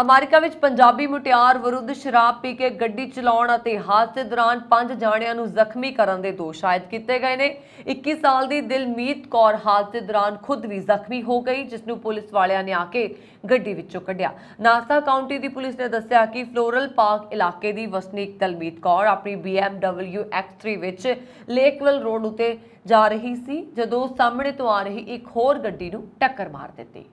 America ਵਿੱਚ ਪੰਜਾਬੀ ਮੁਟਿਆਰ ਵਿਰੁੱਧ ਸ਼ਰਾਬ ਪੀ ਕੇ ਗੱਡੀ ਚਲਾਉਣ ਅਤੇ ਹਾਦਸੇ ਦੌਰਾਨ ਪੰਜ ਜਾਣਿਆਂ ਨੂੰ ਜ਼ਖਮੀ ਕਰਨ ਦੇ ਦੋਸ਼ ਆਇਦ ਕੀਤੇ ਗਏ ਨੇ 21 ਸਾਲ ਦੀ ਦਿਲਮੀਤ ਕੌਰ ਹਾਦਸੇ ਦੌਰਾਨ ਖੁਦ ਵੀ ਜ਼ਖਮੀ ਹੋ ਗਈ ਜਿਸ ਨੂੰ ਪੁਲਿਸ ਵਾਲਿਆਂ ਨੇ ਆ ਕੇ ਗੱਡੀ ਵਿੱਚੋਂ ਕੱਢਿਆ ਨਾਸਾ ਕਾਉਂਟੀ ਦੀ ਪੁਲਿਸ ਨੇ ਦੱਸਿਆ ਕਿ ਫਲੋਰਲ ਪਾਰਕ ਇਲਾਕੇ ਦੀ ਵਸਨੀਕ ਦਿਲਮੀਤ ਕੌਰ ਆਪਣੀ BMW X3 ਵਿੱਚ ਲੇਕਵਲ ਰੋਡ ਉਤੇ ਜਾ ਰਹੀ ਸੀ ਜਦੋਂ ਸਾਹਮਣੇ ਤੋਂ ਆ ਰਹੀ ਇੱਕ ਹੋਰ ਗੱਡੀ ਨੂੰ ਟੱਕਰ ਮਾਰ ਦਿੱਤੀ